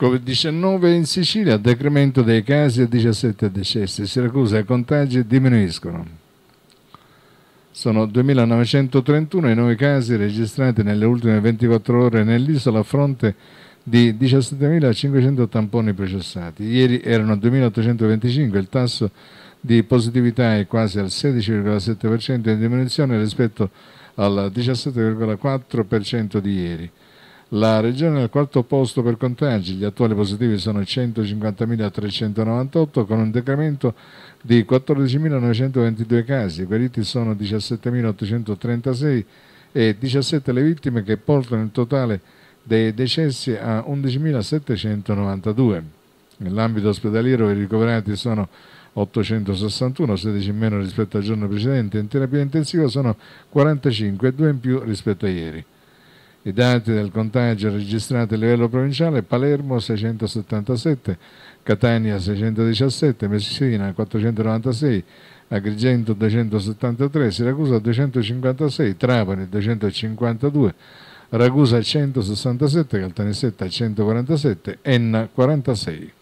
Covid-19 in Sicilia, decremento dei casi e 17 decessi. Siracusa i contagi diminuiscono. Sono 2.931 i nuovi casi registrati nelle ultime 24 ore nell'isola a fronte di 17.500 tamponi processati. Ieri erano 2.825, il tasso di positività è quasi al 16,7% in diminuzione rispetto al 17,4% di ieri. La regione è al quarto posto per contagi, gli attuali positivi sono 150.398 con un decremento di 14.922 casi, i guariti sono 17.836 e 17 le vittime che portano il totale dei decessi a 11.792. Nell'ambito ospedaliero i ricoverati sono 861, 16 in meno rispetto al giorno precedente, in terapia intensiva sono 45, 2 in più rispetto a ieri. I dati del contagio registrati a livello provinciale Palermo 677, Catania 617, Messina 496, Agrigento 273, Siracusa 256, Trapani 252, Ragusa 167, Caltanissetta 147, Enna 46.